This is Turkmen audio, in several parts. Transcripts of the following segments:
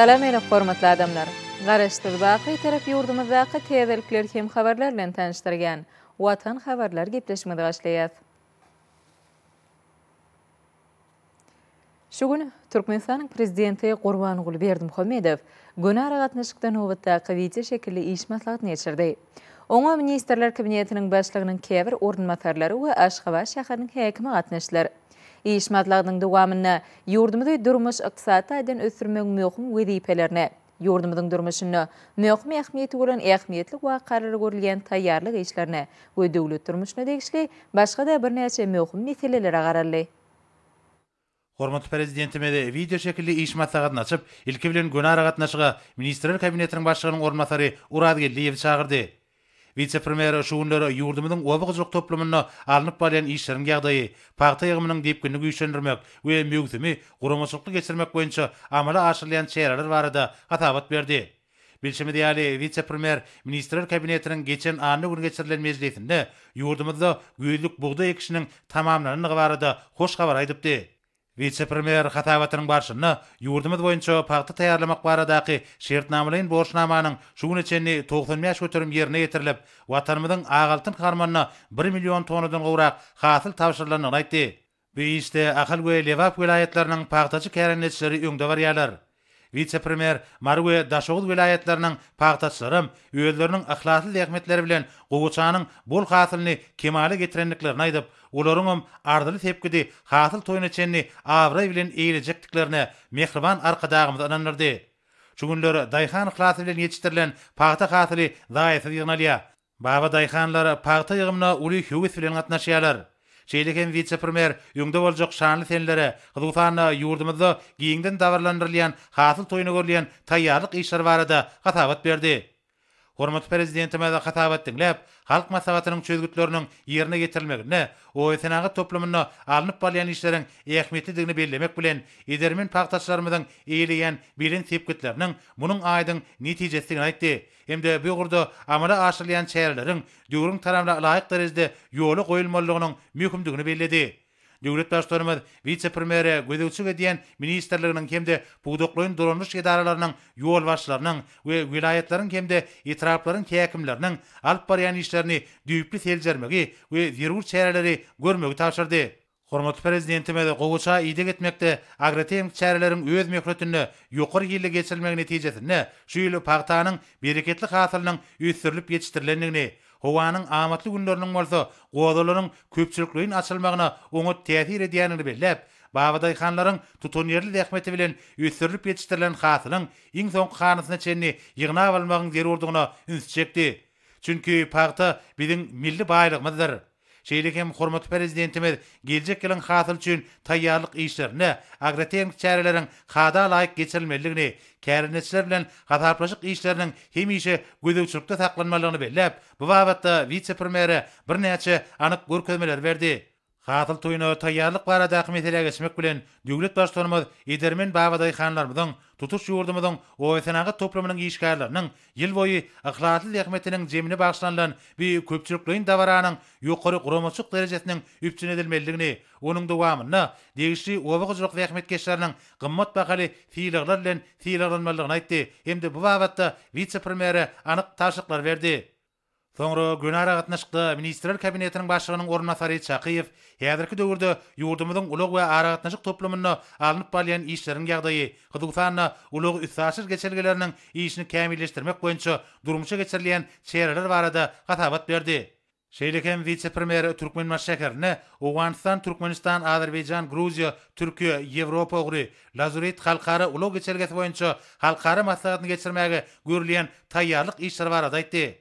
Сәлем әлі құрметті адамдар. Ғарышты бақы тәріп еұрдымызда қы тәділкілер кем қабарларлен тәніштірген. Уатан қабарлар кептешімді ғашлайыз. Шүгін Түркменстанның президенті Құрван Құлберді Мұхамедов ғын арағатын шықтан ұвытта қывете шекілі ешмәтлағыт нетшірді. Оңа министерлер кабинетінің башлығының кәвір орынматарлары ұғы Ашқыва шақының хәкімі ғатнышылар. işmadlagynyň dowamyny, ýurdumyzy durmuş ykdysata eden ösürmek möhüm wezipelerini, ýurdumyzyň durmuşyny möhüm ähmiýeti bilen ähmiýetli we garary görülýän taýýarlyk işlerini we döwlet durmuşyny degişli başga da bir näçe möhüm meselelere gararly. de prezidentimede video şekilli iş matlagat açıp, ilki bilen günah aragat nasıga ministerin kabinetinin başlığının ormatari Urad Geldiyev çağırdı. vicepremier şuwunlara ýurdumyň owagyjyk toplumyna alınıp barýan işleriň ýagdaýy, paýta ýygmynyň depkini güýçlendirmek we mögzümi guramaçlykly geçirmek boýunça amala aşyrylan çäreler barada gatawat berdi. Bilşimi diýeli vicepremier ministrler kabinetiniň geçen anly gün geçirilen mejlisinde ýurdumyzda güýlük bugda ekişiniň tamamlanyny barada hoş habar aýdypdy. Vicepremier hatawatynyň barşyny ýurdumyz boýunça paýta taýýarlamak baradaky şertnamalyň borçnamanyň şu güne çenli 90 ýaş ötürim ýerine ýetirilip, watanymyň agaltyn garmanyna 1 million tonadan gowrak hasyl tapşyrylanyny aýtdy. Bu işde Ahal we Lewap welaýatlarynyň paýtaçy käranetçileri öňde barýarlar. Vitsepremier Marwe Daşogul vilayetlarning paqtaçlarym uylarning ahlatly lekmetleri bilen Qoguçanyň bul hatyny kemale getirenliklerini aýdyp, ularyň hem ardyny tepkidi, hatyl toýuna çenni awray bilen eýilejekdiklerini mehriban arkadağymyz anandyrdy. Şu günler Dayxan ahlatly bilen ýetirilen paqta hatyny zaýyf ýygnalýar. Baba Dayxanlar paqta ýygmyna uli hüwes bilen Şeýleken wicepremier ýüngde boljak şanly senlere Hudufana ýurdumyzda giýingden dawrlandyrylan hasyl toýuna görlen taýyarlyk işleri barada gatawat berdi. Hormat prezidentime de hatap etdim. halk maslahatynyň çözgütlerini ýerine getirmegine, o ýetenagy toplumyny alnyp barýan işleriň ähmiýetligini bellemek bilen, edermen paýtaçlarymyň eýleýän bilen tepkitleriniň munyň aýdyň netijesini aýtdy. Hem de bu ýurda amala aşyrylan çäýlerleriň döwrüň taramda laýyk derejede ýoly goýulmalygynyň möhümdigini Döwlet daşlarymyz vitse-premiere gözegçi gedýän ministrliginiň kemde buýdoklaryň dolanyş edaralarynyň ýol başlarynyň we vilayetleriniň kemde etraplaryň täkimleriniň alp baryany işlerini düýpli seljermegi we zerur çäreleri görmegi taýşyrdy. Hormat prezidenti mede gogoça ýetip etmekde agrotem çäreleriniň öz mehretini ýokary ýyly geçirmegi netijesinde şu howanyň amatly günlerini bolsa, gowadalaryň köpçülikliň açylmagyna oňa täsir edýänini bilip, Babaday xanlaryň tutun ýerli rahmeti bilen ýetirilip ýetirilen hasylyň iň soňky hanysyna çenni ýygna bolmagyň zerurdygyna üns çekdi. Çünki paxta biziň milli baýlygymyzdyr. Şeýle hem hormatly prezidentimiz geljek ýylyň hasyl üçin taýýarlyk işlerini, agrotehnik çäreleriň gada laýyk geçirilmeligini, käriniçler bilen gatarplaşyk işleriniň hemişe gözüçlükde taklanmalygyny bellep, bu wagtda vitse-premiere birnäçe anyk görkezmeler berdi. Hatil toyuna tayyarlyk bara da hymmet ele geçmek bilen döwlet başlarymyz Edermen Bawaday hanlar bilen tutuş ýurdumyň oýatanagy toplamynyň işgärlerini ýyl boýy ahlaky lehmetiniň jemini bagşlanylan we köpçülikliň dawaranyň ýokary guramçylyk derejesiniň üpçün edilmeligini onuň dowamyny degişli obaý gyzyk lehmetkeşleriniň gymmat bahaly fiýlerler bilen fiýlerlenmelerini aýtdy. hem bu wagtda vitse-premiere anyk taşyklar berdi. Sonra günara gatnaşykda ministrler kabinetiniň başlygynyň ornasary Çaqyýew häzirki döwürde ýurdumyň ulug we ara gatnaşyk toplumyny alınıp balýan işleriniň ýagdaýy, gyzyksanyna ulug üstasyz geçirgeleriniň işini kämilleşdirmek boýunça durmuşa geçirilýän çäreler barada gatawat berdi. Şeýlekem vice premier Türkmen Maşşekerini Uganistan, Türkmenistan, Azerbaycan, Gruziýa, Türkiýe, Ýewropa ugry Lazurit halkara ulug geçirgesi boýunça halkara maslahatyny geçirmäge görülýän taýýarlyk işleri barada aýtdy.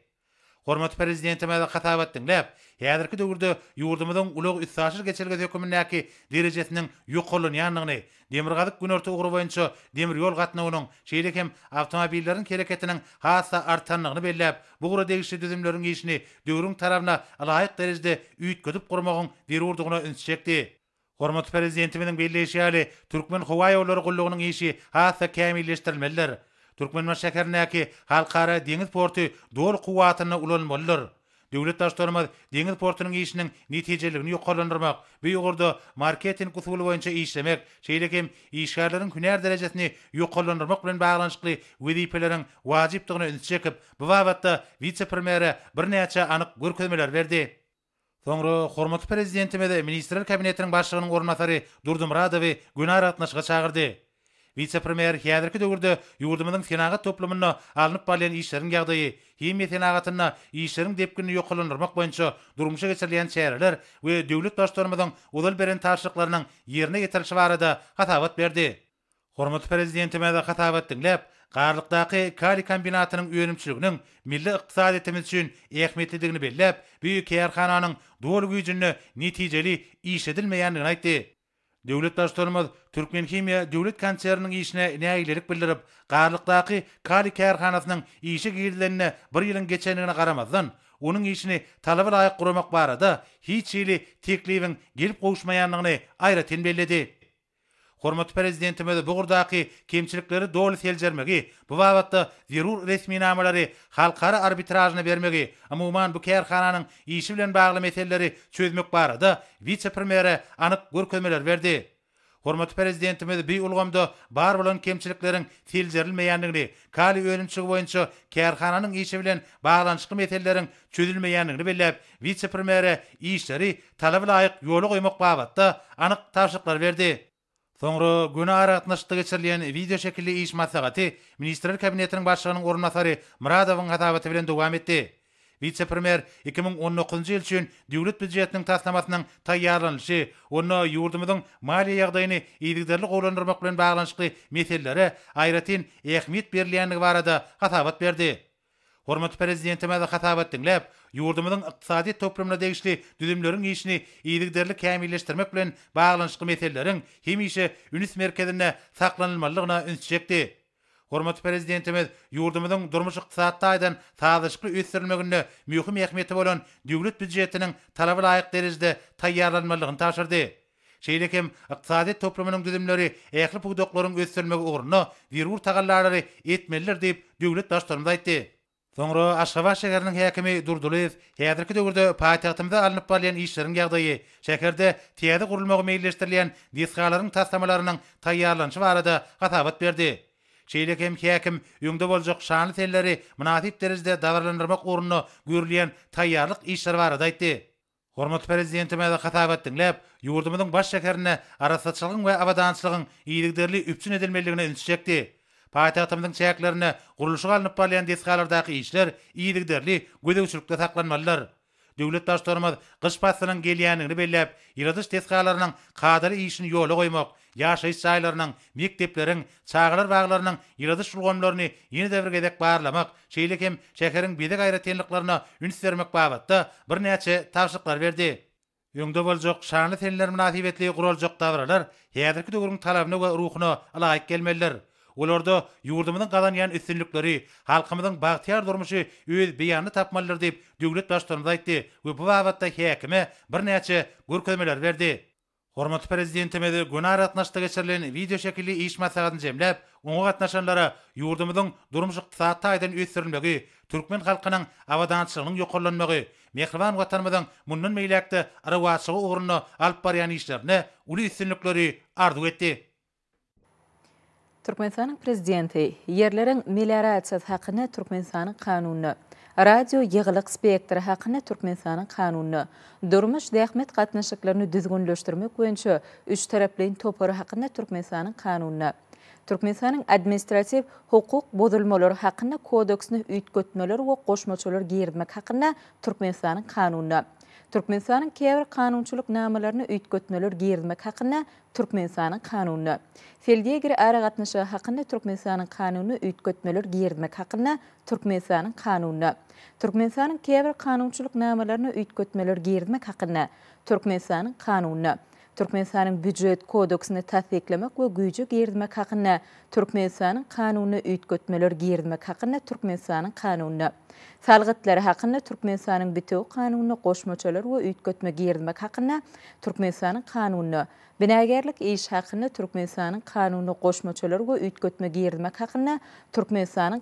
Hormat prezidentime mele hatap etdin. Lep, ýa-da döwürde ýurdumyzyň ulug ýetişir geçirge dokumentläki derejesiniň ýokulyny ýanyny, demirgazyk günörtü ugry boýunça demir ýol gatnawynyň şeýle hem awtomobillaryň hereketiniň hasa artanlygyny belläp, bu gura degişli düzümleriň işini döwürüň tarapyna alaýyk derejede üýtgedip gurmagyň berurdugyna üns çekdi. Hormat prezidentiminiň belli işi Türkmen howa ýollary gullugynyň işi hasa kämilleşdirilmeler. Türkmenistan şäherindäki halkara deňiz porty dol kuwatyny ulan bolýar. Döwlet daşdarymyz deňiz portynyň işiniň netijeligini ýokarlandyrmak, bu ýurda marketing usuly boýunça işlemek, şeýlekem işgärleriň hünär derejesini ýokarlandyrmak bilen baglanyşykly wezipeleriň wajypdygyny üns çekip, bu wagtda wicepremiera bir näçe anyk görkezmeler berdi. Soňra hormatly prezidentime de ministrler kabinetiniň başlygynyň ornatary Durdum Radowy günara atnaşga çağırdy. Vicepremier Hedrik Dögürde yurdumynyň senagat toplumyna alınıp barlayan işleriň ýagdaýy, hemme senagatyna işleriň depkini ýokalanyrmak boýunça durmuşa geçirilen çäreler we döwlet daşdarmadan ulul beren taşlyklarynyň ýerine getirilşi barada hatawat berdi. Hormat prezidentime de hatawat dinläp, Garlıqdaqi Kali kombinatının öyrümçülüğünün milli iqtisad etimiz üçün ehmetlidigini belləb, büyük kəyərxananın duol gücünü neticeli iş edilməyənini Döwlet daşdarmaz Türkmen Kimya Döwlet Konsernining işine näýilerik bildirip, Kali Kärhanasynyň işi girdilenine bir ýylyň geçenine garamazdan, onuň işini talaba ayak kurumak barada hiç ýyly tekliwiň gelip goşmaýanlygyny aýra tenbelledi. Hormatly prezidentimiz bu gurdaky kemçilikleri dol seljermegi, bu wagtda zerur resmi namalary halkara arbitrajyna bermegi, umuman bu kerhananyň ýeşi bilen bagly meseleleri çözmek barada vice premiere anyk görkezmeler berdi. Hormatly prezidentimiz bir ulgamda bar bolan kemçiliklerin tiljerilmeýändigini, kali ölünçügi boýunça kerhananyň ýeşi bilen baglanşyk meselelerin çözülmeýändigini bellep vice premiere işleri talaplara aýyk ýoly goýmak babatda anyk taýdanlar berdi. Sonra günü ara atnaşdı geçirilen video şekilli iş masagati ministrler kabinetinin başçının ornatari Muradovun hatabaty bilen dowam etdi. Vice 2019-njy ýyl üçin döwlet büdjetiniň taslamasynyň taýýarlanyşy, onu ýurdumyzyň maliýe ýagdaýyny ýetirli gowlandyrmak bilen baglanyşly meselelere aýratyn ähmiýet berilýändigi barada hatabat berdi. Hormatly prezidentime de hatap etdiň. Läp, ýurdumyň ykdysady toplumyna degişli düzümleriň işini iýigderli kämilleşdirmek bilen baglanyşyk meseleleriň hemişe ünüs merkezine saklanylmalygyna üns çekdi. Hormatly prezidentimiz ýurdumyň durmuş ykdysady taýdan taýdaşky ösdürilmegine möhüm ähmiýet bolan döwlet büdjetiniň talaby laýyk derejede taýýarlanmalygyny taýdandy. Şeýlekem ykdysady toplumyň düzümleri ähli pudoklaryň ösdürilmegi ugruny wirur tagallary etmelidir diýip döwlet daşlarymyz Soňra Aşgabat şäheriniň häkimi Durdulew häzirki döwürde paýtagtymda alınıp barýan işleriň ýagdaýy, şäherde täze gurulmagy meýilleşdirilýän diýskalaryň taslamalarynyň taýýarlanyşy barada gatawat berdi. Çeýlek hem häkim ýüňde boljak şanly telleri munasip derejede dawrlandyrmak ornuny görülýän taýýarlyk işleri barada aýtdy. Hormat prezidentime mäde gatawat dinläp, ýurdumyň baş şäherine arasatçylygyň we awadançylygyň iýligderli üpçün edilmeliligine ünsi çekdi. Paýtagymyň çäklerini guruluşy galyp barlayan desgalardaky işler iýidigderli gödegçilikde saklanmalar. Döwlet daşdarmaz gys patsynyň gelýänini belläp, ýaradyş desgalarynyň kadry işini ýoly goýmak, ýaşaýyş saýlarynyň mekdepleriň, çağlar baglarynyň ýaradyş şulgamlaryny ýene-de bir gedek barlamak, şeýlekem şäheriň bide gaýratynlyklaryna üns bermek wagtda bir näçe tapşyrıklar berdi. Ýöngde boljak şanly tenler münasibetli guruljak dawralar, häzirki döwrüň talabyna we ruhuny alaýyk gelmeler. olarda yurdumunun kazanyan üstünlükleri, halkımızın bahtiyar durmuşu öz beyanını tapmalıdır deyip devlet başlarımıza etdi ve bu vavatta hekime bir neyce gürközmeler verdi. Hormat prezidentime de günar atnaşta geçirilen video şekilli iş masagadın cemlep, onu atnaşanlara yurdumuzun durmuşu saatta aydan üstürülmegi, Türkmen halkının avadanatçılığının yokorlanmegi, Mehriban watanmadan munnun meylakta arawatsyga oğrunu alp baryan işlerini uli üstünlükleri ardu etdi. Türkmenistan prezidenti yerlerin meliorasiya haqqını Türkmenistanın qanunu, radio yığılıq spektri haqqını Türkmenistanın qanunu, durmuş dehmet qatnaşıklarını düzgünləşdirmək üçün üç tərəflin toporu haqqını Türkmenistanın qanunu. Türkmenistanın administrativ hukuk bozulmaları haqqını kodeksini ütkötmeler və qoşmaçılar girdmək haqqını Türkmenistanın qanunu. Türkmenistanın kevr kanunçuluk namalarını ütgötmelör girdmek haqqına Türkmenistanın kanunu. Feldiye giri ara qatnışı haqqında Türkmenistanın kanunu ütgötmelör girdmek haqqına Türkmenistanın kanunu. Türkmenistanın kevr kanunçuluk namalarını ütgötmelör girdmek haqqına Türkmenistanın Türkmenistanın kanunu. Türkmen sanym büdcäýet kodoksyny we güýçük ýerlemek haqqyna Türkmen kanuny üýtgeýtmeler girimek haqqyna Türkmen kanuny salgýtlary haqqyna Türkmen sanyny kanuny goşmuchalar we üýtgeýtme girimek haqqyna Türkmen kanuny binagärlik ýaş haqqyna Türkmen kanuny goşmuchalar go üýtgeýtme girimek haqqyna Türkmen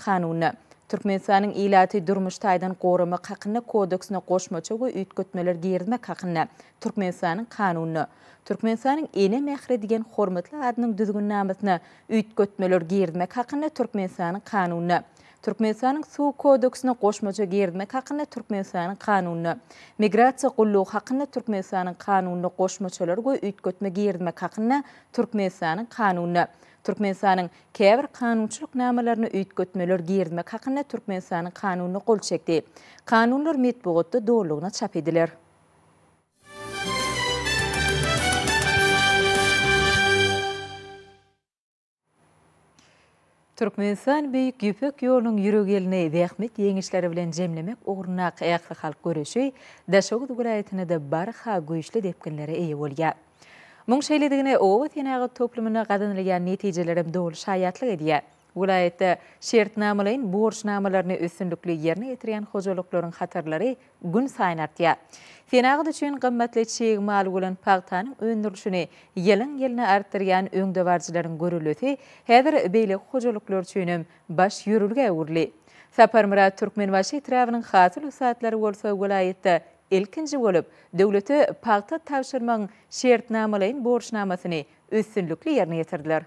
kanuny Türkmenistanyň ilati durmuş taýdan goramy haqyna kodeksine goşmaça we üýtgötmeler giýirme haqyna Türkmenistanyň kanunyny Türkmenistanyň ene mehri diýen hormatly adynyň düzgün namasyny üýtgötmeler giýirme haqyna Türkmenistanyň kanunyny Türkmenistanyň suw kodeksine goşmaça giýirme haqyna Türkmenistanyň kanunyny migrasiýa gullugy haqyna Türkmenistanyň kanunyny goşmaçalar we üýtgötme giýirme haqyna Türkmenistanyň Türkmensanyň käbir kanunçylyk nämelerini üýtgetmeler girdimek hakynda Türkmensanyň kanuny gol çekdi. Kanunlar metbugatda dolugyna çap edilər. Türkmenistan Büyük Yüpük yolunun yürügelini vehmet yengişleri bilen cemlemek uğruna kayaklı halk görüşü, Daşoğut Gülayetine de barı ha güyüşlü depkinlere Muň şeýlediginde owat ýenäge toplumyna gadanylýan netijelerim dol şaýatlyk edýä. Vilayetde şertnamalaryň borç namalarını ösünlükli ýerine ýetirýän hozalyklaryň hatarlary gün saýyn artýar. Fenagyň üçin gymmatly çeg mal bolan paxtanyň öndürüşini ýelin ýeline artdyrýan öňdewarjylaryň görülýeti häzir beýle hozalyklar üçinem baş yürülgə urly. Sapar Mira Türkmen Vaşi Travının xatil usatları olsa vilayette ilkinji bolup döwlete paýta täwşirmäň şertnamalaryň borçnamasyny üstünlükli ýerine ýetirdiler.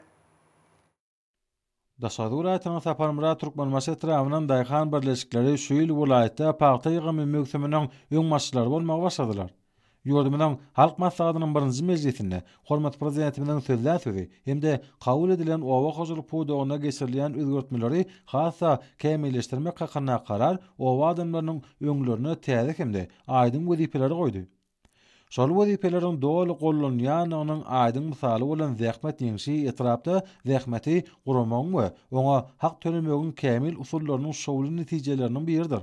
Dasadur aýtan saparmyra Türkmen maşat Turkman Masetra avnan şu ýyl vilayatda paýta ýygymy möhtemeniň öň maşlary bolmagy Yurdumdan halk maslahatının birinci meclisinde hormat prezidentimden sözler sözü hem de kabul edilen ova hazırlı puda ona geçirilen özgürtmeleri hasa kemileştirme kakana karar ova adamlarının önlerini tehdik hemde de aydın vazifeleri koydu. Şol wezipelerin doğalı gollun yanının aydın misali olan zehmet yenşi etrapta zehmeti kurumağın ve ona hak tönümögün kemil usullarının şovlu neticelerinin birdir.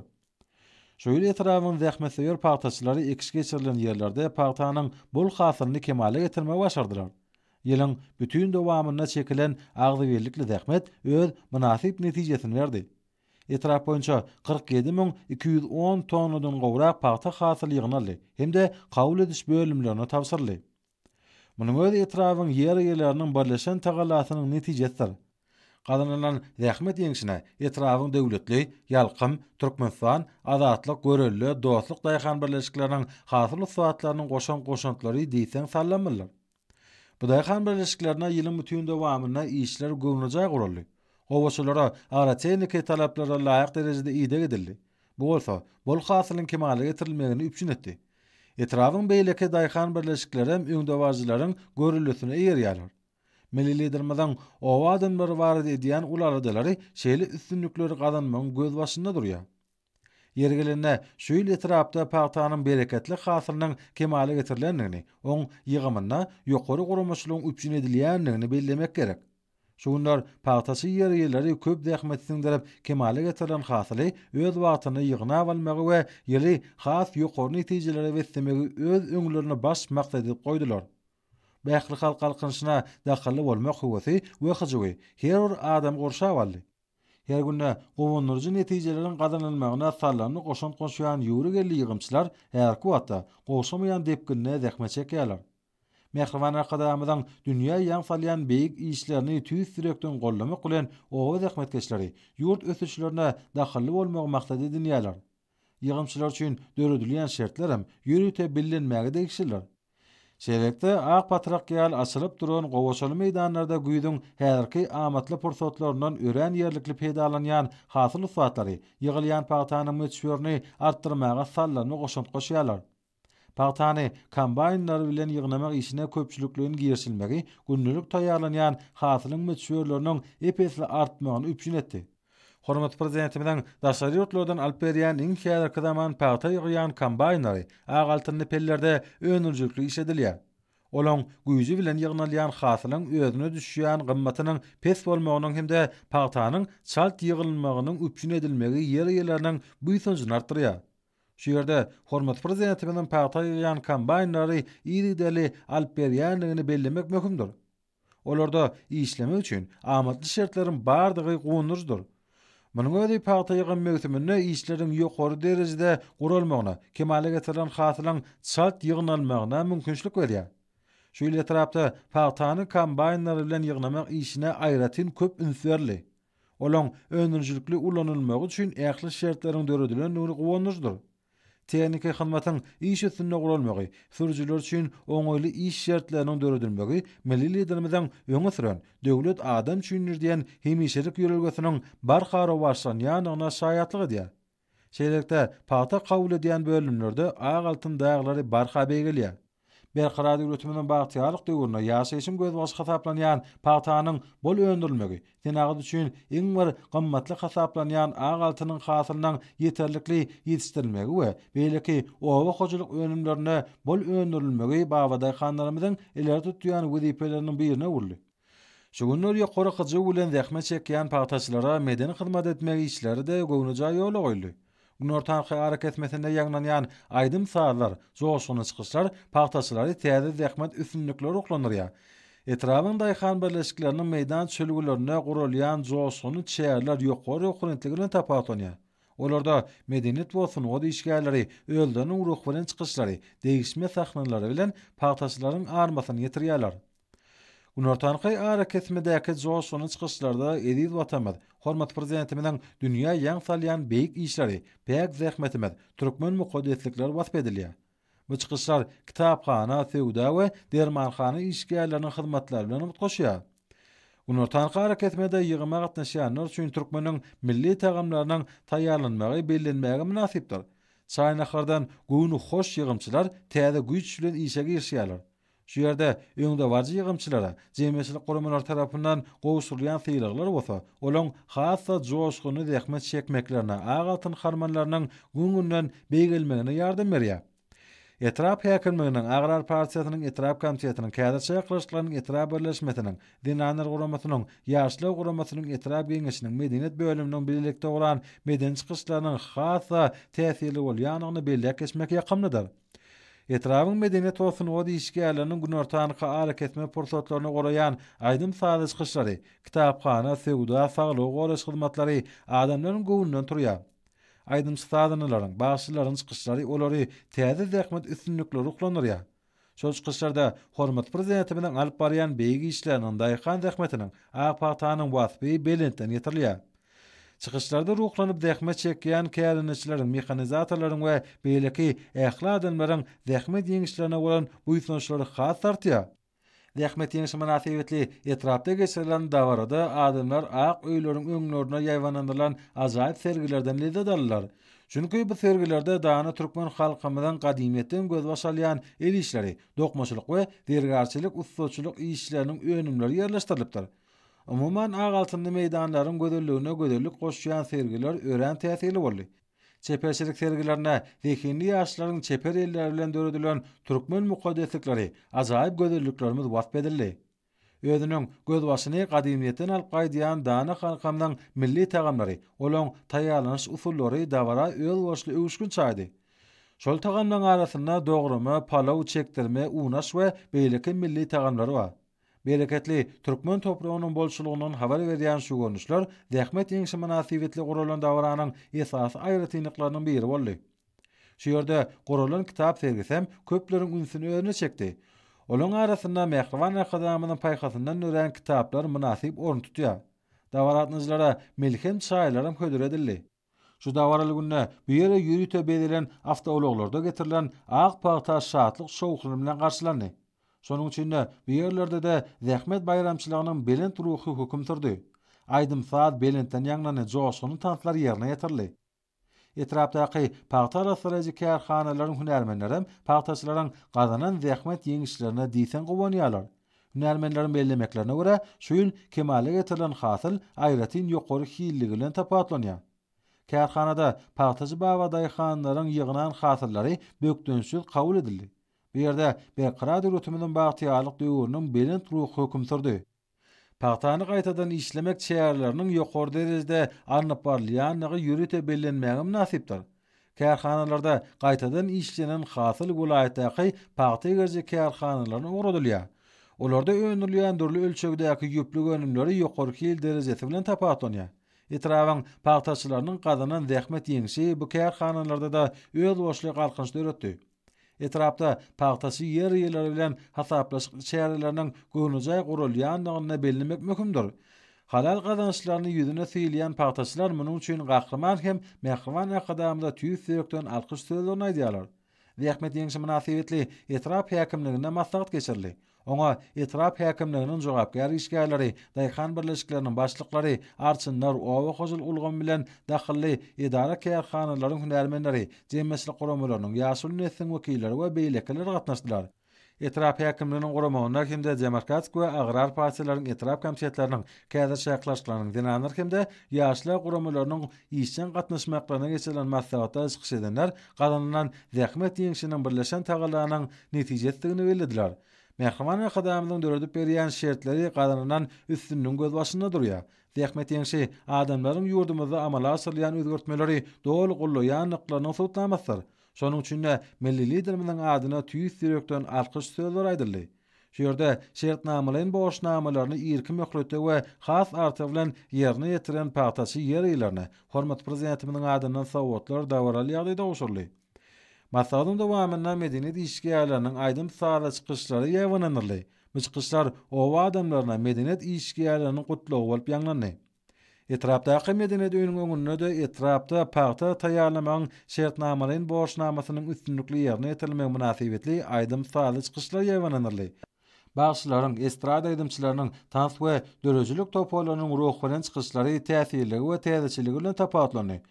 Şöyle etrafın zähmesi yer partaçıları ekiş geçirilen yerlerde partanın bol hasılını kemale getirme başardılar. Yılın bütün devamına çekilen ağzı verlikli zähmet öz münasip neticesini verdi. Etrap boyunca 47.210 tonudun qovra paxta xasil yığınalli, hem de qaul ediş bölümlerine tavsirli. Mınımöz etrafın yer yerlerinin barlaşan tagalasının neticesidir. gazanylan rahmet ýeňişine etrawyň döwletli, ýalqym, türkmenistan, azatlyk görelli, dostluk daýhan birleşikleriniň hasyl saatlarynyň goşan goşantlary diýsen sallanmylar. Bu daýhan birleşiklerine ýylym bütün dowamyna işler gowunjaý gurulýar. Owaşlara ara tehnika talaplara laýyk derejede ýede gidildi. Bu bolsa, bol hasylyň kemale getirilmegini üçin etdi. Etrawyň beýleki daýhan birleşikleri hem öňdewarjylaryň görülmesine ýer ýalar. milli liderimizden o vaadın bir varid ediyen ul şeyli üstünlükleri kazanmağın göz başında duruyor. Yergelinde şu bereketli xasırının kemali getirilenini, on yigimina yokori qorumuşluğun üçün edilyenini bellemek gerek. Şunlar paqtası yergeleri köp dekhmetsin derip kemali getirilen xasırı öz vaatını yigina valmağı ve yeri xas yokori neticilere vestemegi öz önglerini bas maqtadip qoydular Bäkli halk halkınşına daqalli volmaq huwati we xujwi. Her adam gorşa waldi. Her günne owunurji netijelerin qadanalmagyna sallarny qoşan qoşyan yuwry gelli yığımçylar her kuwata qoşamayan dep günne dehme çekýärler. Mehriman aqadamdan dünya yan falyan beyik işlerini tüy sürekten qollama qulen owu dehmetkeçleri yurt ösüşlerine daqalli volmaq maqsadı dünyalar. Yığımçylar üçin döredilýän şertler hem yürüte bilinmäge degişler. Şeýlekde ak patrak ýaly açylyp duran gowşaly meýdanlarda güýdüň häzirki amatly porsatlaryndan ören ýerlikli peýdalanýan hasyl ufatlary ýygylýan paýtany möçüwörni artdyrmaga sallany goşup goşýarlar. Paýtany kombaynlar bilen ýygnamak işine köpçülüklüň giýilmegi, gündelik taýýarlanýan hasylyň möçüwörläriniň epesli artmagyny üpjün etdi. Hormat prezidentimden daşary ýurtlardan alyp berýän inkiýer kadaman paýta ýygýan kombaýnery agaltyny pellerde önürjükli iş edilýär. Olan güýji bilen ýygnalýan hasylyň özüne düşýän gymmatynyň pes bolmagynyň hemde paýtanyň çalt ýygylmagynyň üçin edilmegi ýer ýerlerini bu ýsunjyny artyrýar. Şu ýerde hormat prezidentimden paýta ýygýan kombaýnery ýyly deli alyp berýänligini bellemek möhümdir. Olarda işleme üçin amatly şertlerin bardığı qonurdur. Bunu gödi partiyğa mötümünnä işlärin ýokary derejede guralmagyna, kemalige tarapdan hatlan çat ýygnalmagyna mümkinçilik berýär. Şu ýyly tarapda partiýany kombaynlar bilen ýygnamak işine aýratyn köp ünsürli. Olong önünçülükli ulanylmagy üçin ähli şertleriň döredilen nurly gowanyzdyr. tehnike hizmetin iş üstünde gurulmagy, sürücüler üçin oňoyly iş şertlerini döredilmegi, milli liderimizden öňe süren, döwlet adam çünür diýen hemişelik ýörelgesiniň bar gara warşan ýa-da ona şaýatlygy diýär. Şeýlekde paýta gawly diýen bölümlerde ag altyn daýaglary barha beýgeliýär. Bir qaradi ürütmenin baqtiyalyk diýilýär. Ýaşa ýeşim göz başga hasaplanýan paqtanyň bol öndürilmegi, hinagat üçin iň bir gammatly hasaplanýan ag altynyň hasylynyň ýeterlikli ýetirilmegi we beýleki owa hojalyk önümlerini bol öndürilmegi babada xanlarymyň ileri tutýan wüdipelerini birine urly. Şu günler ýa gara qyjy bilen zähmet çekýän paqtaçylara medeni hyzmat etmegi işleri de gowunja ýol goýuldy. Günör tarqi arak etmesinde yagnan yan aydım sağlar, zoosunu çıkışlar, pahtasıları teyadir dekmet üstünlükler oklanır ya. Etrafın dayxan birleşiklerinin meydan çölgülörüne gurulayan zoosunu çeyarlar yokkori okunitliklerini tapatun ya. Olarda medeniyet vosun o işgarlari, öldönü uruqverin çıkışlari, deyishme saxnanlari, deyishme saxnanlari, deyishme saxnanlari, Unortanqay ara kesme deke zor sonu çıkışlarda edil vatamad. Hormat prezidentimden dünya ýang salýan beýik işleri beýik zehmetimad. Türkmen mukodiyetlikler wasp edilýär. Bu çıkışlar kitab khana, feudawe, derman khana işgallarini xidmatlar bila mutkoshya. Unortanqa hareketmeda yigma gatna chun turkmenin milli tagamlarinin tayyarlanmaga bellinmaga munasibdir. Sayna xardan hoş xosh yigimchilar tayada guichlun ishaga irsiyalar. Şu yerde öňde warjy ýygymçylara, jemgyýetçilik gurumlary tarapyndan gowşurlyan syýlyklar bolsa, olaň hassa joşguny dehmet çekmeklerine, agaltyn harmanlarynyň gün-günden beýgelmegine ýardam berýär. Etrap häkimliginiň Agrar partiýasynyň etrap komitetiniň käderçi ýaklaşyklarynyň etrap birleşmesiniň, dinanyr guramasynyň, ýaşly guramasynyň etrap giňişiniň medeniýet bölüminiň bilelikde bolan medeniýet çykyşlarynyň hassa täsirli bolýanyny belläkleşmek ýakymlydyr. Etrawyň medeniýet olsun o diýişki ýerlerini gün ortany kaýara kesme porsatlaryny goraýan aýdym sazyş gyşlary, kitapxana, sewda, saglyk goraş hyzmatlary adamlaryň gowundan turýar. Aýdym sazanalaryň başlaryň gyşlary olary täze zähmet üstünlükleri ruhlanyr ýa. Söz gyşlarda hormat prezidenti bilen alyp barýan beýgi işlerini daýkan zähmetiniň aýpaýtanyň wasby belinden ýetirilýär. çıkışlarda ruhlanıp dehme çekeyen kelinçilerin mekanizatorların ve beyleki ehla adamların dehme diyenişlerine olan bu itnoşları xat tartıya. Dehme diyeniş münasebetli etrafta geçirilen davarada adamlar ak öylerin önlerine yayvanandırılan acayip sergilerden lezzet alırlar. Çünkü bu sergilerde dağını Türkmen halkımızdan kadimiyetten göz başalayan el işleri, dokmaçılık ve dergarçılık, ustaçılık işlerinin önümleri yerleştirilipdir. Umuman agaltyny meydanların gözelligine gözellik goşýan sergiler ören täsirli boldy. Çeperçilik sergilerine zihinli yaşların çeper elleri bilen dörüdülen Türkmen mukaddeslikleri azayip gödürlüklerimiz vasf edildi. Özünün göz başını alp alıp kaydiyan milli tağamları, olon tayyalanış usulları davara öz başlı övüşkün çaydı. Şol tağamdan arasında doğrumu, palau, çektirme, unaş ve beylikin milli tağamları var. Bereketli Türkmen toprağının bolşuluğunun haber verdiyen şu görünüşler, zähmet yenisi münasivetli gurulun davranan esas ayrı tiniklerinin biri bolli. Şu yörde gurulun kitap sergisem köplerin ünsünü önüne çekti. Olun arasında Mehrivan Akadamının paykasından nören kitaplar münasip orun tutuyor. Davaratnızlara melhem çaylarım ködür edildi. Şu davaralı günnä bir ýere ýürüte beýlenen awtoologlarda getirilen ak pagta şahatlyk Sonuň üçin bu ýerlerde de Zähmet bayramçylygynyň belen ruhy hukm turdy. Aýdym saat belenden ýanlany joşgun tantlar ýerine ýetirli. Etrapdaky paxta rasyrajy kärhanalaryň hünärmenleri paxtaçylaryň gazanan zähmet ýeňişlerine diýsen gowanýarlar. Hünärmenleriň bellemeklerine görä şu ýyl kemale getirilen hasyl ayratin yukarı hilligiyle tapatlanıyor. Kerhanada Paltacı Bava Dayıhanların yığınan hasılları büyük dönüşü kabul edildi. Bu yerde Beqradi rutumunun bahtiyarlık duyurunun belin ruhu hüküm sürdü. Paqtani qaytadan işlemek çeyarlarının yokor derizde anlıp barlayanlığı yürüte nasiptir. Kerhanalarda qaytadan işlenen xasıl gulayetdaki paqtay gerci kerhanalarını uğradulya. Olarda öndürlüyen dörlü ölçögdeki yüplü gönümleri yokor kiil derizesi bilen tapatonya. Etrawan paqtasılarının qadının zekmet yenisi bu kerhanalarda da öz boşluğu qalqınçlı etrapda paxtasi yer yerler bilen hasaplaşyk şäherlerini gönüze gurulýanlygyny bellemek mümkindir. Halal gazanyşlaryny ýüzüne süýleýän paxtasylar munun üçin gaqrman hem mehriman aqdamda tüýp söýükden alqyş söýlerini aýdýarlar. Rahmet ýeňişi münasibetli etrap häkimliginde maslahat geçirilýär. Оңа итрап хакимлеринин жорапкы аргышкылары, дайхан бирleşиклернин башлыгылары, арчындар, овы хожил улгын менен дахыллы идара кайханларынын кунәрменлери, жемешлик уюмлордун ясылнеттин وكиллери ва бейликлер катнаштылар. Итрап хакимлеринин урумунда кемде таможка ва аграр партияларынын итрап комитеттеринин кайра шаклаштыктарынын динаны кемде яшлы курумунлорнун ийсин катнашмакпына кеселен масселата изкыш edenler, қаданнан рәхмет йеңшинин бирleşэн тагъалларынын нәтиҗетлигине белдедiler. Mehrmanyň hadamynyň döredip berýän şertleri garanyndan üstünniň göz başyna durýar. Dehmet ýeňşi, adamlaryň ýurdumyzda amala asyrylan özgertmeleri dol gollu ýanyklary nusultamazlar. Şonuň üçin milli liderimiň adyna tüýüs direktorun alqyş söýler aýdyldy. Şu ýerde şertnamalaryň boşnamalaryny ýerki möhlet we has artyr bilen ýerine ýetiren partiýa ýerlerini hormat prezidentimiň adyndan sowatlar dawralyýar diýdi Masalın dowamyna medeni dişki aýdym sala çykyşlary ýewenenirli. Bu çykyşlar o wadamlaryna medeni dişki ýalanyň gutlugy bolup Etrapda aýdym medeni döwünüň öňünde de etrapda paýta taýarlamagyň şertnamalaryň boşnamasynyň üstünlikli ýerine etilmek munasibetli aýdym sala çykyşlary ýewenenirli. estrada aýdymçylarynyň tans we dörejlik toplanyň ruhy bilen çykyşlary täsirli we täzeçiligi bilen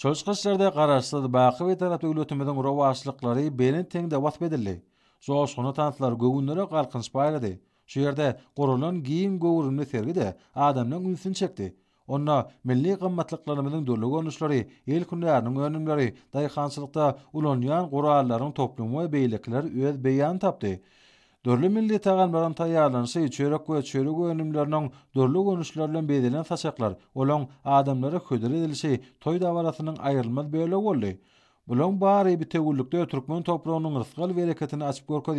Çölçkışlarda qararsız baqı ve tarafı ölütümüzün rova asılıkları belin tengde vat bedirli. Soğuz konu tanıtlar gövünleri qalqın spayladı. Şu yerde korunan giyin gövününü sergi de adamdan ünsün çekti. Onna milli qammatlıklarımızın dörlü gönüşleri, el künlarının önümleri, dayıxansılıkta ulanyan qorallarların toplumu ve beylikler üyaz beyan tapdi. Dörlü milli tağanbaran tayyarlanışı çörek ve çörek önümlerinin dörlü gönüşlerle bedelen taçaklar. olan adamları ködür edilişi toy davaratının ayrılmaz böyle oldu. Bulon bari bir tevullukta Türkmen toprağının rızkal vereketini açıp görkod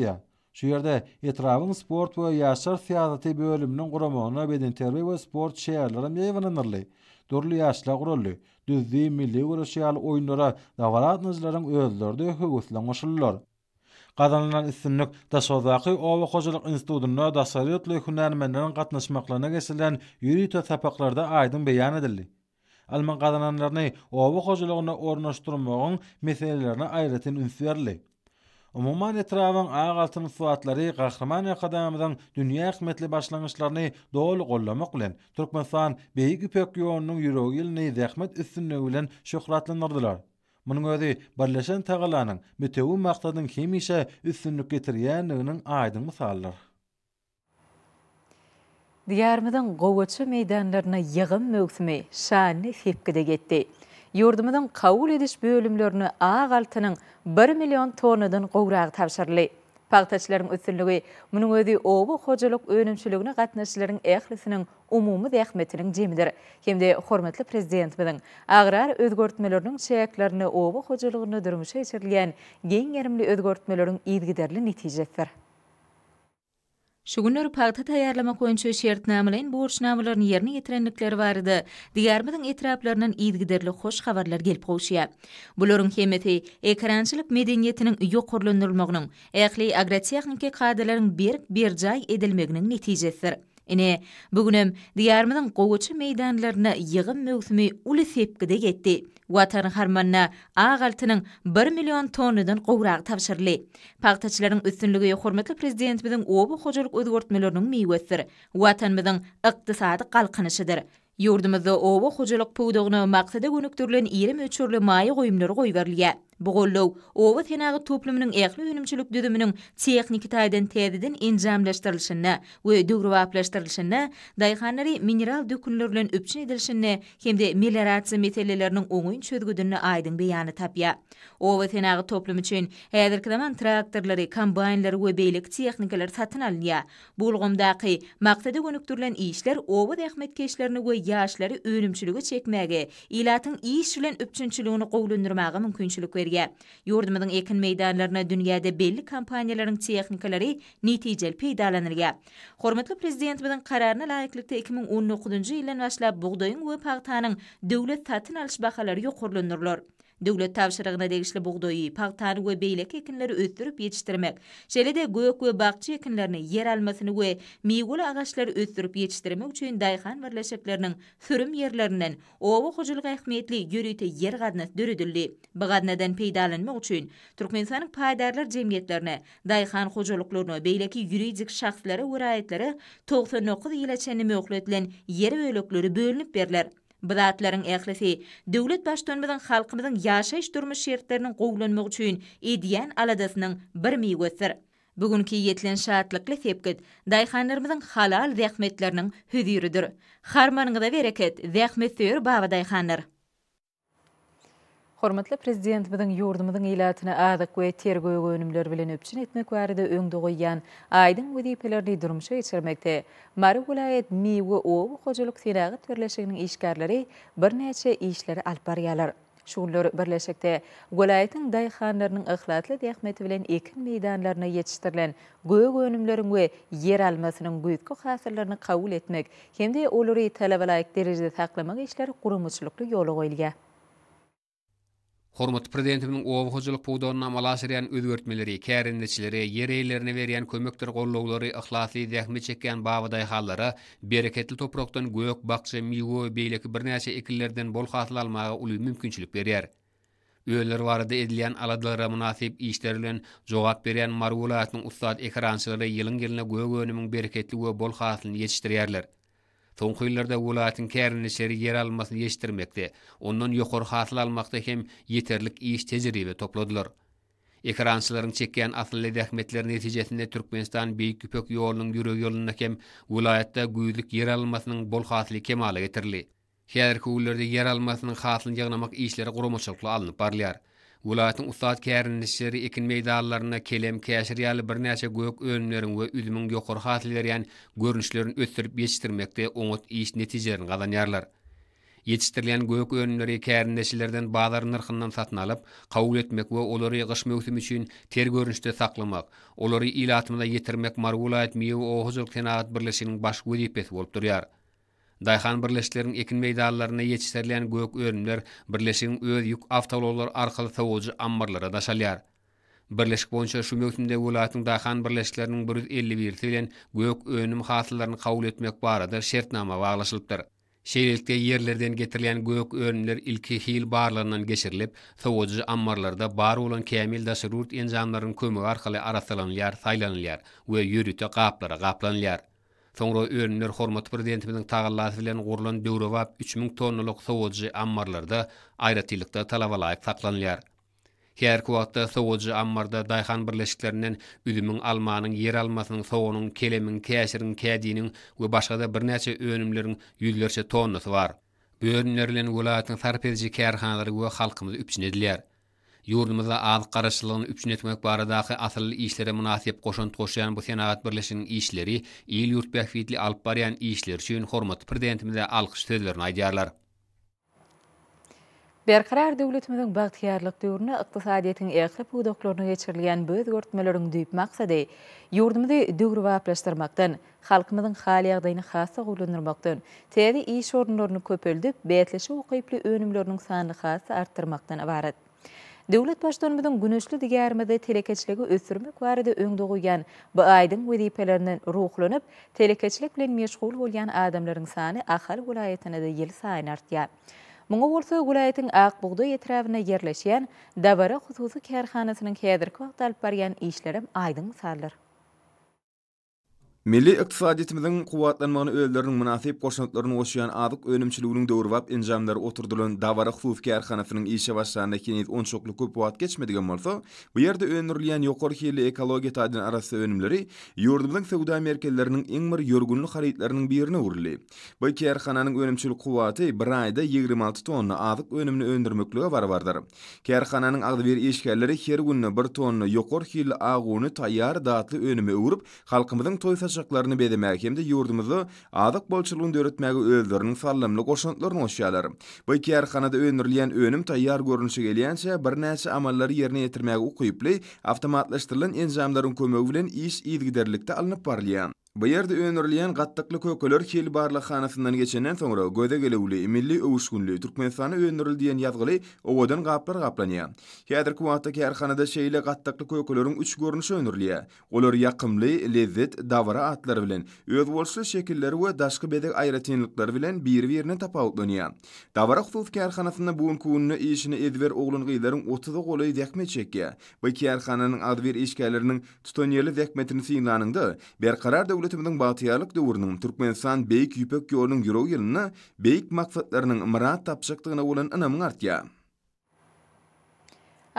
Şu yerde etrafın sport ve yaşlar siyazati bölümünün kuramağına beden terbi ve sport şehirlerim yayvanınırlı. Dörlü yaşla kurallı. Düzdi milli uğraşyalı oyunlara davaratnızların özlerde Gazananlaryň esasy nokaty, Daşoqaý Owy hojalyk institutynyň daşary ýurtly hünärmenleriň gatnaşmagyna geselen yuridik tapaklarda aýdyň beýan edildi. Alman gazananlaryny owy hojalygyny ornaşdyrmagyň mesellerini aýratyn üns berildi. Ommanytrawan agaltyn fuatlary gahryman ýokadamyndan dünýä hyzmetli başlangyçlary dogry goldamak bilen Türkmen Saan Beýi Güpök ýoluny ýüregi bilen hyzmet üstünde bilen Munun özi birleşen tağalanyň bitewi maqsadyny kemişe üstünlük getirýänligini aýdyň mysallar. Diýärmeden gowaçy meýdanlaryna ýygyn möwsümi şanly hepkide getdi. Ýurdumyň kabul ediş bölümlerini ağaltynyň 1 million tonadan gowrak täwşirli. Пағыташыларың өтсілігі мұның өзі оғы қожалық өнімшілігіні қатынашыларың әқлісінің ұмумы дәхметінің жемдір. Кемде құрметлі президент бідің. Ағырар өзгөртмелерінің шаякларыны оғы қожалығыны дүрміші ешірілген ген әрімлі өзгөртмелерінің Şugunnur pagta taýarlamak üçin şertnamalaryň borçnamalaryny ýerine ýetirenlikleri bar ýdy. varidi, garbynyň etiraplarynyň iňdigdirli hoş habarlar gelip gaýulýar. Bu lörüň hemmeti ekransylyk medeniýetiniň ýokurulmeginiň, ähli agratehniki gaýdarlaryň berk berjay edilmeginiň netijesidir. Ine, bugünüm diyarmının qoğuçı meydanlarına yığın mövzumi uli sepkide getdi. Vatan harmanına ağ altının 1 milyon tonudun qoğrağı tavşırlı. Paqtaçıların üstünlüğü yoxurmetli prezidentimizin obu xoçuluk ödgortmelerinin miyvesir. Vatan bizin iqtisadi qalqınışıdır. Yurdumuzda obu xoçuluk puğduğunu maqsada gönüktürlün 23 urlu mayı qoyumları qoyverliye. Bogollow owa tenagy toplumynyň ähli ünümçilik düdümünün tehniki taýdan tädidin injamlaşdyrylşyny we dogrowaplaşdyrylşyny, daýhanary mineral dökünlerden öpçün edilşyny hemde melioratsiýa meselelerini oňuň çözgüdünü aýdyň beýany tapýa. Owa tenagy toplum üçin häzirki zaman traktorlary, kombaýnlary we beýlik tehnikalar satyn alýa. Bulgumdaky maksady gönükdirilen işler owa dehmetkeşlerini we ýaşlary ünümçiligi çekmäge, ilatyň iş bilen öpçünçiligini gowlundurmagy mümkinçilik berýär. bilgilge. ekin meydanlarına dünyada belli kampanyaların teknikaları neticel peydalanirge. Hormatlı prezident bidin kararına layiklikte 2019. ilin vashla buğdayın uapagtanın dövlet tatin alish baxalari yokurlundurlar. döwlet tapşyrygyna degişli bugdoýy, pagtany we beýlek ekinleri ötdürüp ýetişdirmek, şelede de we bagçy ekinlerini yer almasyny we miýgul agaçlary ötdürüp ýetişdirmek üçin daýhan birleşikleriniň sürüm ýerlerinden owa hojulyga ähmiýetli ýörüte ýer gadyny döredildi. Bu gadynadan peýdalanmak üçin Türkmenistanyň paýdarlar jemgyýetlerine, daýhan hojuluklaryna beýleki ýüridik şahslara we raýatlara 99 ýyla çenli möhletlen ýer bölekleri bölünip berler. Bu zatlaryň ählisi döwlet başdanmadan halkymyzyň ýaşaýyş durmuş şertleriniň gowlanmagy üçin edýän aladasynyň bir miýgesidir. Bugünkü yetlen şartlıklı sepkid, dayxanlarımızın halal zähmetlerinin hüzyrüdür. Xarmanınıza vereket, zähmet sör baba Hormatly prezident, biziň ýurdumyzyň ýylatyny ädik we tergöý gönümler bilen öpçün etmek öňde öňdügiýän aýdyň we diýpelerini durmuşa ýetirmekde. Mary Gulayet Mi we O hojalyk tiragy törleşiginiň işgärleri birnäçe işleri alyp barýarlar. Şuňlar birleşikde Gulayetiň daýxanlarynyň ihlatly dehmeti bilen ekin meýdanlaryna ýetişdirilen göý gönümlerin we ýer almasynyň güýtki häsirlerini kabul etmek hem-de olary talabalaryk derejede saklamak işleri gurumçylykly ýoly goýulýar. Hormat prezidentimin ov hojalyk buğdaýyna malaşyrýan özgertmeleri, kärindiçileri, ýereýlerini berýän kömekler gollaglary, ihlasly zähmi çekýän bawdaý hallary, bereketli toprakdan göýek bakça, miýwe beýleki birnäçe ekinlerden bol hasylalmagy uly mümkinçilik berýär. Öýler barada edilýän aladlara munasyp işlerden jogap berýän marwulatyň ustad ekrançylary ýylyň gelinde göýek önümiň bereketli we bol hasylyny ýetirýärler. Soňky ýyllarda wulatyň kärinleşleri yer almasyny ýeşdirmekde, ondan ýokary hasyl almakda hem ýeterlik iş tejribe topladylar. Ekransylaryň çekýän asly rahmetleri netijesinde Türkmenistan beýik küpek ýolunyň ýüreg ýolunda hem wilayatda güýlük ýer almasynyň bol hasly kemale getirli. Häzirki ýyllarda ýer almasynyň hasylyny ýagnamak işleri gurumçylykla alınıp barlar. Vulatın ustad kärinlişleri ekin meydallarına kelem kəşiryalı bir näçe gök önlerin we üzümün yokur hatlilerin görünüşlerini ötürüp yetiştirmekde oňut iş netijelerini gazanýarlar. Yetiştirilen gök önleri kärinlişlerden bazar narhyndan satyn alıp, kabul etmek we olary gış mövsüm üçin ter görünüşde saklamak, olary ilatmada ýetirmek Marwulaýat Miýew Ohuzuk Tenaat Birleşiginiň baş wezipesi bolup durýar. Dayxan birleşlerin ekin meydallarına yetiştirilen gök örnümler birleşin öz yük avtalolar arkalı savucu ammarlara daşalyar. Birleşik boyunca şu mövsümde ulatın Dayxan birleşlerinin 151 tilen gök önüm hasıllarını kavul etmek barada şertnama bağlaşılıptır. Şeylikte yerlerden getirilen gök örnümler ilki hil barlarından geçirilip, savucu ambarlarda bar olan kemil daşırurt encanların kömü arkalı arasalanlyar, saylanlyar we yürütə qaplara qaplanlyar. Sonra öňünler hormat prezidentimiziň taýdanlaşy bilen gurulan döwrewap 3000 tonnalyk sowuzy ammarlarda aýratylykda talabalaryk saklanýar. Her kuwatda sowuzy ammarda daýhan birleşikleriniň ülümiň almanyň ýer almasynyň sowunyň kelemin, käşirin, kädiniň we başga da birnäçe öňümleriň ýüzlerçe tonnasy bar. Bu welaýatyň ulatyň tarpezji kärhanalary we halkymyz üpjin edilýär. Yurdumuzda az qarışlygyny üçin etmek baradaky asyl işlere munasip goşun goşýan bu senagat birleşigini işleri il ýurt bäfitli alyp barýan işler üçin hormat prezidentimize alkyş sözlerini aýdýarlar. Berkarar döwletimiziň bagtyarlyk döwrüne ykdysadiýetiň ýa-da bu doktorlaryna geçirilýän böz görtmeleriň düýp maksady ýurdumyzy döwrüp aplaşdyrmakdan, halkymyzyň hal ýagdaýyny hasa gurulandyrmakdan, täze iş orunlaryny köpeldip, beýetleşip okuyply önümlerini sanyny hasa artdyrmakdan ibaret. Devlet başdanmadan günüşlü digärmede telekeçlegi ösürmek varada öňdogyan bu aýdym wezipelerinden ruhlanyp telekeçlik bilen meşgul bolýan adamlaryň sany Ahal vilayatynda ýyl sayin artýar. Muňa bolsa vilayatyň aq bugda ýetrawyna ýerleşýän Dawara hususy kärhanasynyň häzirki wagtda alyp barýan işlerim Milli iqtisadiyyatimizin quwwatlanmagyny öldürdiň munasyp goşnatlaryny oşýan adyk önümçiliginiň döwrüp injamlar oturdylan Dawara Xuf kärhanasynyň işe başlanyşyna kenet 10 şokly köp wagt geçmedigem bolsa, bu ýerde öňürilýän ýokary hili ekologiýa taýdan arasy önümleri ýurdumyň sowda merkezleriniň iň bir ýörgünli haritlaryny birine Bu kärhananyň önümçilik quwwaty bir aýda 26 tonna adık önümünü öndürmekligi bar bardyr. Kärhananyň adı bir işgärleri her gün 1 tonna ýokary hili agyny taýar daatly önüme urup halkymyzyň toýsa çalışacaklarını bedi hem de yurdumuzu adık bolçuluğun dörütmeyi öldürünün sallamlı koşuntlarını Bu iki arkanada önüm tayyar görünüşü geliyense bir nesi amalları yerine yetirmeyi okuyuplay, avtomatlaştırılan enzamların kömögü bilen iş iyidgiderlikte alınıp Bu yerde öňürilen gatdyklı kökeler kel barly xanasından geçenden soňra goýda gelewli milli öwüşgünlü türkmenistana öňürilen ýazgyly owadan gaplar gaplanýar. Häzirki ki wagtda her xanada şeýle gatdyklı kökelering üç görnüş öňürilýär. Olar ýakymly, lezzet, dawra atlary bilen, öz bolsa şekilleri we daşky bedek aýratynlyklary bilen bir-birine tapawutlanýar. Dawra hutuk her xanasynda bu günkünü ýeşini Edwer oglun gyýlaryň otuzy goly dekme çekýär. Bu her xananyň adwer işgälleriniň tutunýerli dekmetini synlanyndy. Bir döwletimiziň batyarlyk döwrüniň Türkmenistan beýik ýüpek ýolunyň ýüreg ýylyny beýik maksatlarynyň mirat tapşykdygyna bolan anam artýa.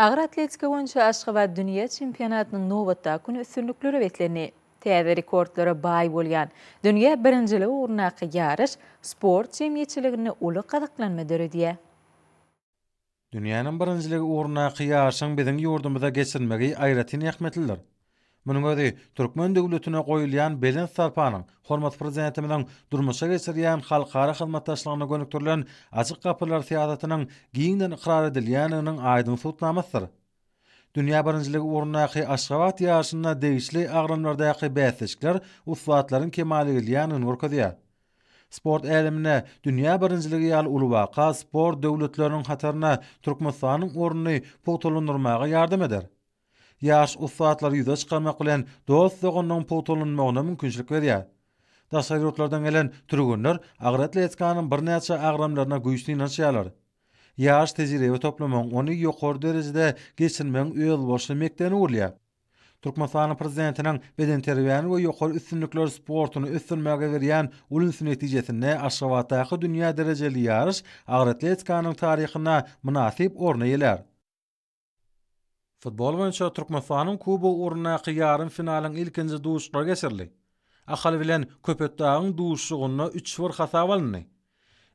Agyr atletika boýunça aşgy we dünýä çempionatynyň nowatda kuny üstünlikleri wetlerini täze rekordlara baý bolýan dünýä birinjiligi ornaky ýaryş sport çempionatlygyny uly gadaklanmadyr diýe. Dünýanyň birinjiligi ornaky ýaryşyň biziň ýurdumyza geçirmegi aýratyn ýahmetlidir. Munun gadi Türkmen döwletine goýulýan belen sarpanyň hormat prezidenti bilen durmuşa geçirýän halkara hyzmatdaşlygyna gönükdirilen açyk gapylar siýasatynyň giňden ikrar edilýäniniň aýdym sutnamasydyr. Dünya birinciligi urnaqi Aşgabat yarışında değişli ağrımlardaqi bəhsəşkilər usfatların kemali giliyanı nurkodiyya. Sport elimine dünya birinciligi yal uluvaqa sport döwletleriniň xatarına Türkmenistanyň ornuny potolundurmağa yardım edir. ýaş ussatlar yüze çıkarmak bilen dost doğunun potolunmagyna mümkinçilik berýär. Tasawwurlardan gelen türgünler agratly etkanyň bir näçe agramlaryna güýçli näçeler. Ýaş tejribe we toplamyň ony ýokary derejede geçirmäň ýol başy mekdeni urýar. prezidentiniň beden terbiýany we ýokary üstünlikler sportuny üstünmäge berýän ulun sünnet netijesinde Aşgabatda ýa dünýä derejeli ýarys agratly etkanyň taryhyna münasip Futbol oyuncusu Türkmenistan'ın Kubo Urna qiyarın finalin ilkinci duşuğa keserli. Ahal bilen köpötdağın duşuğuna 3-0 xata alındı.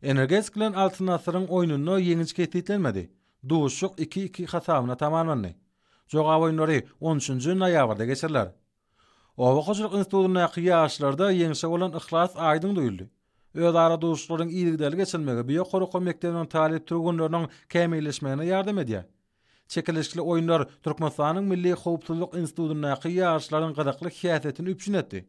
Energetik bilen Altınasırın oyununu yeniç ketitlenmedi. 2-2 xatamına tamamlandy. Joğa oyunları 13-cü noyabrda keserler. Awa qoşuq instudunna qiyaşlarda yeniçe olan ihlas aydın duyuldu. Öz ara duşuqların iyilikdelige çınmağa biyo qoroq mektebinin talep turgunlarının kämilleşmäne yardım edýär. çekilişli oyunlar Türkmenistan'yň milli howpsuzlyk institutynyň ýa-da arşyhdranyň garaqly etdi.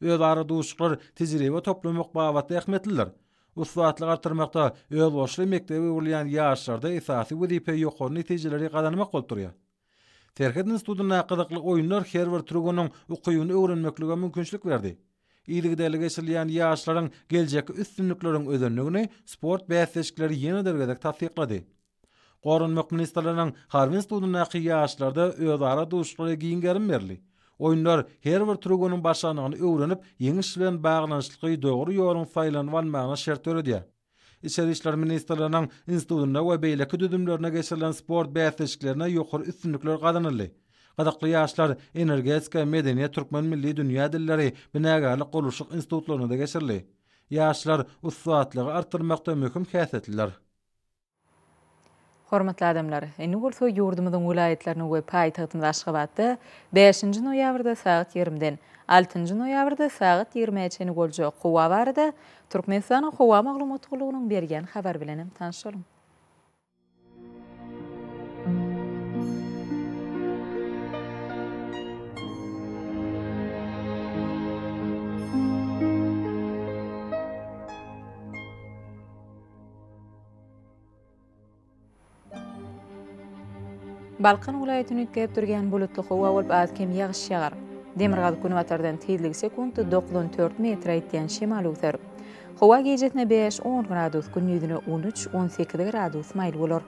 Öz duýuşlar tizire we toplamak baýata ähmetdiler. Uslatlygy artırmakta öý başly mektebi bolan ýaşlar da esasy dipe ýökläni tizleri gaýtanamaguly torýar. Terhädni institutynyň gaýtaky oýunlar her wagt urugynyň ukybyny öwrenmeklige mümkinçilik berdi. Iňlis diline esilýän ýaşlaryň geljekki üstünliklärini sport we häsiýetçilikleri ýene derejede täsir Qorun mökministerlerinin Harvin Studio'nun naqiyya aşlarda öz ara duşuqlara giyingerin merli. Oyunlar her bir trugonun başlanığını öğrenip, yenişlilerin bağlanışlıqı doğru yorun faylanvan mağana şert öredi. İçeri işler ministerlerinin institutuna ve sport beyatleşiklerine yoxur üstünlükler kadınırlı. Qadaqlı yaşlar energetika, medeniye, Türkmen milli, dünya dilleri, binagarlı kuruluşuk institutlarına da geçirli. Yaşlar ustaatlığı artırmaqda mümkün kaysetliler. Hormatly adamlar, indi bolsa ýurdumyzyň welaýetlerini we paýtagtymyz Aşgabatda 5-nji noýabrda saat 20-den 6-njy noýabrda saat 20-çe bolýan howa barada Türkmenistanyň howa maglumatlygynyň bergen habar bilenem tanyşalym. Balkan ulaýatyny üýtgäp durgan bulutly howa bolup az kem ýagyş ýagar. Demir kuny watardan tezligi sekundda 9.4 metr aýtýan şimal ýöter. Howa gejetne 5-10 gradus, gündizne 13-18 gradus maýyl bolar.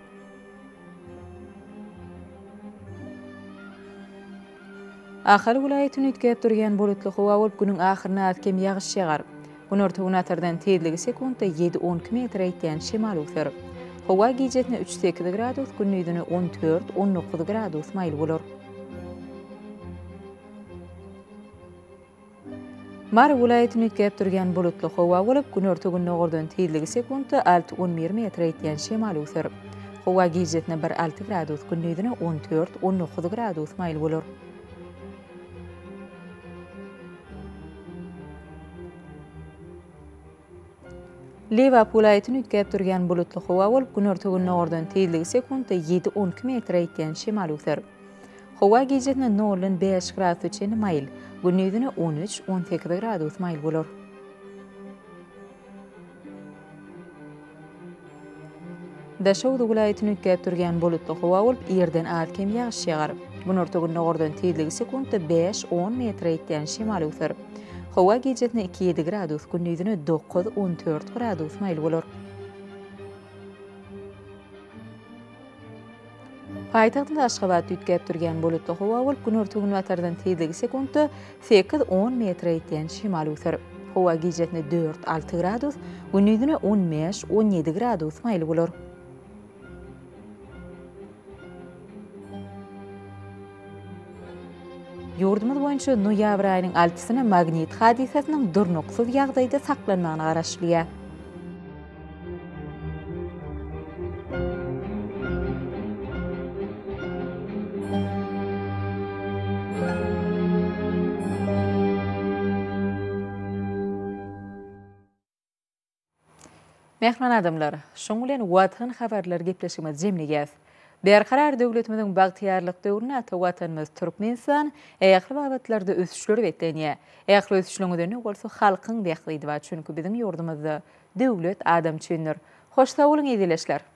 Ahal ulaýatyny üýtgäp durgan bulutly howa bolup günüň ahyryna az kem ýagyş ýagar. Gün ortasynda tezligi sekundda 7-12 metr aýtýan şimal ýöter. Hava gijetne 3-2 gradus, günnü 14-19 gradus mail bulur. Mar vulayet nüüt gəyb turgan bulutlu hava gulub, günnü ortu günnü ordun tiyidlig 6 11 mir metra itgen shemal uusir. Hava gijetne 1-6 gradus, günnü 14-19 gradus mail bulur. Leva pulaytyny ýetgäp durýan bulutly howa bolup, günür örtügini nordan tezligi sekundda 7-12 metr ýetýän şimal ýöter. Howa gejetini nordan 5 gradus üçin mail, günüdini 13-18 gradus mail bolar. Daşaw dowlatyny ýetgäp durýan bulutly howa bolup, ýerden aýt kem ýaş şeýar. Gün örtügini nordan tezligi sekundda 5-10 metr ýetýän şimal ýöter. Hova gecetini 2-7 gradus, gündüzünü 9-14 gradus mayl bolor. Paytaxtda Ashgabat yutgap turgan bulutli havo avval kun o'rtagun vatardan tezligi sekundda 8-10 metr etgan shimal o'sir. Havo gecetini 4-6 gradus, gündüzünü 15-17 gradus mayl bo'lur. o'ninchi noyabr oyining oltisini magnit hadisasining durnuqsiz yag'dayda saqlanmani qarashliya mehmon adamlar shungulen vatan xabarlar gaplashimiz jemligaz Biar karar döwletiminiň bağıýtlylyk diýernä, towatan türkmen san, eýhralabaýatlarda ösüşler weteniýe, eýhral ösüşlän öňe bolso halkyň wehlydi we şonuň bizim bizimiň ýordumyzdy. Döwlet adamçyndyr. Hoş saýlawy edileşler.